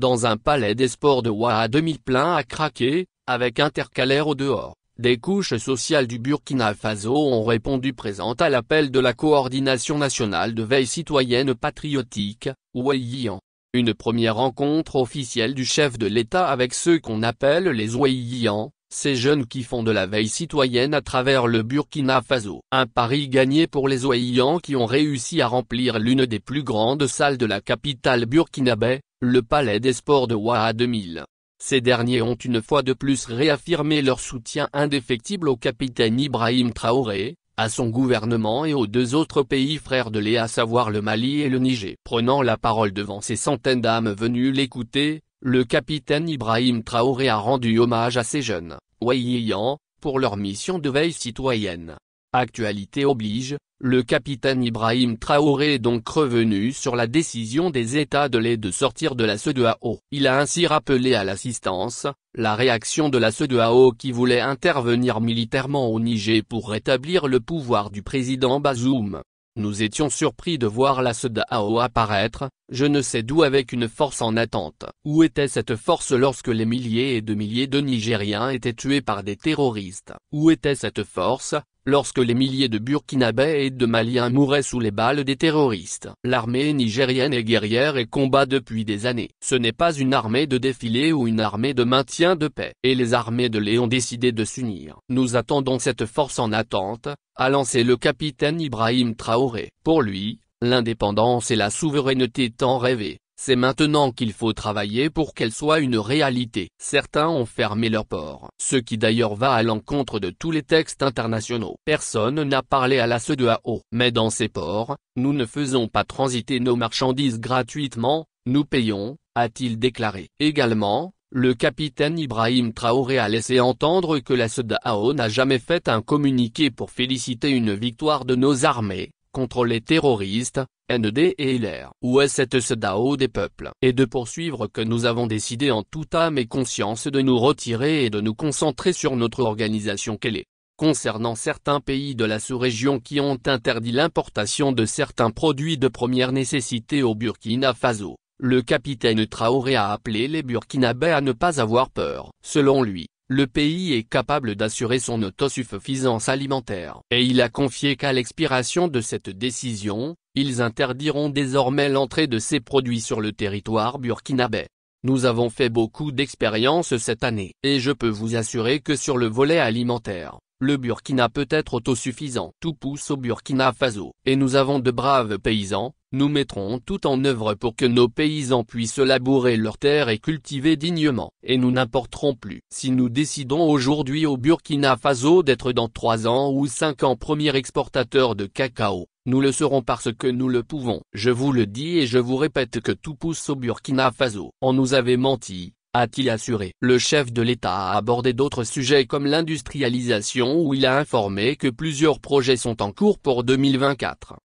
dans un palais des sports de Wa à demi-plein à craquer, avec intercalaire au dehors. Des couches sociales du Burkina Faso ont répondu présentes à l'appel de la Coordination nationale de veille citoyenne patriotique, Ouayian. Une première rencontre officielle du chef de l'État avec ceux qu'on appelle les Ouayians, ces jeunes qui font de la veille citoyenne à travers le Burkina Faso. Un pari gagné pour les Oeillans qui ont réussi à remplir l'une des plus grandes salles de la capitale burkinabé, le Palais des Sports de Waha 2000. Ces derniers ont une fois de plus réaffirmé leur soutien indéfectible au capitaine Ibrahim Traoré, à son gouvernement et aux deux autres pays frères de Léa à savoir le Mali et le Niger. Prenant la parole devant ces centaines d'âmes venues l'écouter, le capitaine Ibrahim Traoré a rendu hommage à ces jeunes, Wayiyans, pour leur mission de veille citoyenne. Actualité oblige, le capitaine Ibrahim Traoré est donc revenu sur la décision des États de l'aide de sortir de la CEDEAO. Il a ainsi rappelé à l'assistance, la réaction de la CEDEAO qui voulait intervenir militairement au Niger pour rétablir le pouvoir du président Bazoum. Nous étions surpris de voir la Sedao apparaître, je ne sais d'où avec une force en attente. Où était cette force lorsque les milliers et de milliers de Nigériens étaient tués par des terroristes Où était cette force, lorsque les milliers de Burkinabés et de Maliens mouraient sous les balles des terroristes. L'armée nigérienne est guerrière et combat depuis des années. Ce n'est pas une armée de défilé ou une armée de maintien de paix. Et les armées de Léon ont décidé de s'unir. Nous attendons cette force en attente, a lancé le capitaine Ibrahim Traoré. Pour lui, l'indépendance et la souveraineté tant rêvées, c'est maintenant qu'il faut travailler pour qu'elle soit une réalité. Certains ont fermé leurs ports. ce qui d'ailleurs va à l'encontre de tous les textes internationaux. Personne n'a parlé à la CEDEAO. Mais dans ces ports, nous ne faisons pas transiter nos marchandises gratuitement, nous payons, a-t-il déclaré. Également, le capitaine Ibrahim Traoré a laissé entendre que la SEDAO n'a jamais fait un communiqué pour féliciter une victoire de nos armées, contre les terroristes, ND et LR. ou est cette des peuples Et de poursuivre que nous avons décidé en toute âme et conscience de nous retirer et de nous concentrer sur notre organisation qu'elle est. Concernant certains pays de la sous-région qui ont interdit l'importation de certains produits de première nécessité au Burkina Faso, le capitaine Traoré a appelé les Burkinabés à ne pas avoir peur. Selon lui, le pays est capable d'assurer son autosuffisance alimentaire. Et il a confié qu'à l'expiration de cette décision, ils interdiront désormais l'entrée de ces produits sur le territoire burkinabé. Nous avons fait beaucoup d'expériences cette année. Et je peux vous assurer que sur le volet alimentaire, le Burkina peut être autosuffisant. Tout pousse au Burkina Faso. Et nous avons de braves paysans, nous mettrons tout en œuvre pour que nos paysans puissent labourer leurs terres et cultiver dignement. Et nous n'importerons plus. Si nous décidons aujourd'hui au Burkina Faso d'être dans 3 ans ou 5 ans premier exportateur de cacao, nous le serons parce que nous le pouvons. Je vous le dis et je vous répète que tout pousse au Burkina Faso. On nous avait menti, a-t-il assuré. Le chef de l'État a abordé d'autres sujets comme l'industrialisation où il a informé que plusieurs projets sont en cours pour 2024.